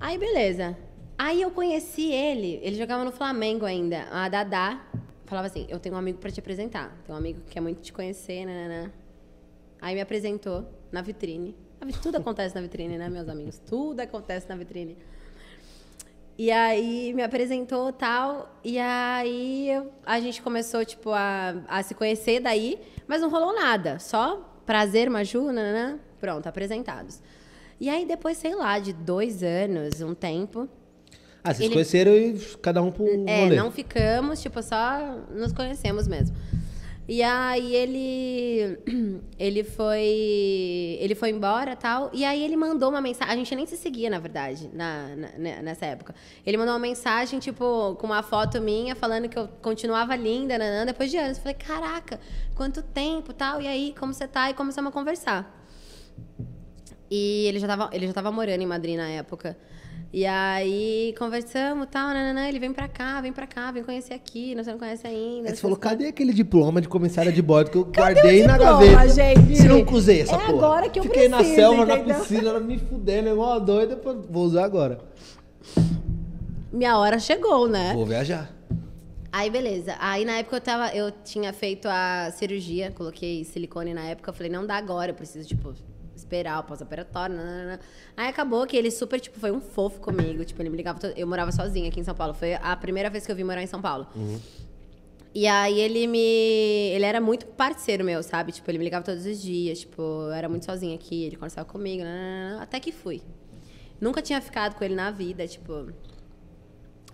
Aí, beleza. Aí eu conheci ele, ele jogava no Flamengo ainda. A Dadá falava assim: Eu tenho um amigo para te apresentar. Tem um amigo que quer muito te conhecer, né? né, né. Aí me apresentou na vitrine. Tudo acontece na vitrine, né, meus amigos? Tudo acontece na vitrine. E aí me apresentou tal, e aí a gente começou, tipo, a, a se conhecer daí, mas não rolou nada. Só prazer, Maju, né? né Pronto, apresentados. E aí depois, sei lá, de dois anos, um tempo. Ah, vocês ele... conheceram e cada um por um É, rolê. não ficamos, tipo, só nos conhecemos mesmo. E aí ele ele foi ele foi embora tal e aí ele mandou uma mensagem a gente nem se seguia na verdade na, na, né, nessa época ele mandou uma mensagem tipo com uma foto minha falando que eu continuava linda nanã, depois de anos eu falei caraca quanto tempo tal e aí como você tá e começamos a conversar e ele já tava, ele já tava morando em Madrid na época. E aí conversamos e tal, nananã, ele vem pra cá, vem pra cá, vem conhecer aqui, você não conhece ainda. Aí você falou, cadê aquele diploma de comissária de bordo que eu guardei na gaveta? Gente? Se não usei essa é porra. agora que eu Fiquei preciso, na selva, entendeu? na piscina, me fudendo igual uma doida, vou usar agora. Minha hora chegou, né? Vou viajar. Aí, beleza. Aí, na época, eu, tava, eu tinha feito a cirurgia, coloquei silicone na época. Eu falei, não dá agora, eu preciso, tipo, esperar o pós-operatório. Né, né, né, aí acabou que ele super, tipo, foi um fofo comigo. Tipo, ele me ligava. Todo... Eu morava sozinha aqui em São Paulo. Foi a primeira vez que eu vim morar em São Paulo. Uhum. E aí ele me. Ele era muito parceiro meu, sabe? Tipo, ele me ligava todos os dias, tipo, eu era muito sozinha aqui, ele conversava comigo, nanana, até que fui. Nunca tinha ficado com ele na vida, tipo.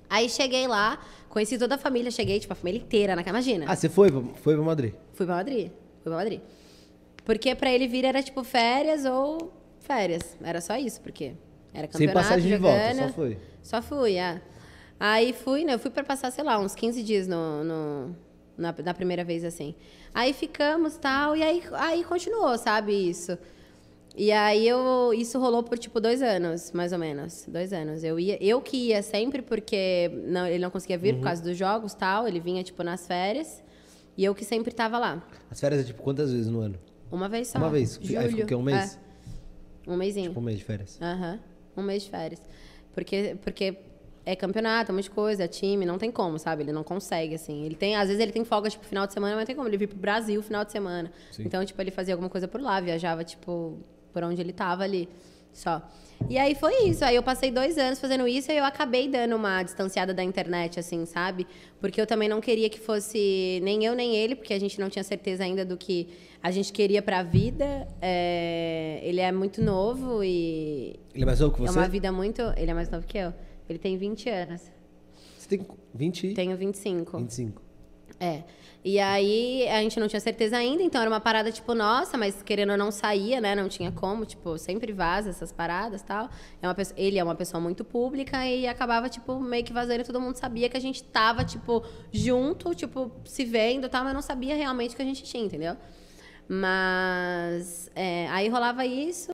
Aí cheguei lá, conheci toda a família, cheguei, tipo, a família inteira na Imagina. Ah, você foi, foi pra Madrid? Fui pra Madrid. Fui pra Madrid. Porque para ele vir era tipo férias ou férias. Era só isso, porque era campeonato, Sem passagem jogando. de volta, só foi. Só fui, é. Aí fui, né? Eu fui para passar, sei lá, uns 15 dias no, no na, na, primeira vez, assim. Aí ficamos tal, e aí, aí continuou, sabe, isso. E aí eu. Isso rolou por tipo dois anos, mais ou menos. Dois anos. Eu ia, eu que ia sempre, porque não, ele não conseguia vir uhum. por causa dos jogos tal. Ele vinha, tipo, nas férias. E eu que sempre tava lá. As férias é tipo quantas vezes no ano? Uma vez só. Uma vez. É, Julho. Aí ficou o quê? É um mês? É. Um mêsinho. Tipo um mês de férias. Aham. Uhum. Um mês de férias. Porque, porque é campeonato, é um monte de coisa, é time, não tem como, sabe? Ele não consegue, assim. Ele tem, às vezes ele tem folga, tipo, final de semana, mas não tem como. Ele vir pro Brasil final de semana. Sim. Então, tipo, ele fazia alguma coisa por lá, viajava, tipo, por onde ele tava ali só. E aí foi isso. Aí eu passei dois anos fazendo isso e eu acabei dando uma distanciada da internet, assim, sabe? Porque eu também não queria que fosse nem eu nem ele, porque a gente não tinha certeza ainda do que a gente queria pra vida. É... Ele é muito novo e. Ele é mais novo que você? É uma vida muito. Ele é mais novo que eu. Ele tem 20 anos. Você tem 20? Tenho 25. 25. É. E aí a gente não tinha certeza ainda, então era uma parada tipo nossa, mas querendo ou não saía, né? Não tinha como, tipo, sempre vaza essas paradas tal. É uma pessoa, ele é uma pessoa muito pública e acabava, tipo, meio que vazando e todo mundo sabia que a gente tava, tipo, junto, tipo, se vendo tal, mas não sabia realmente o que a gente tinha, entendeu? Mas é, aí rolava isso.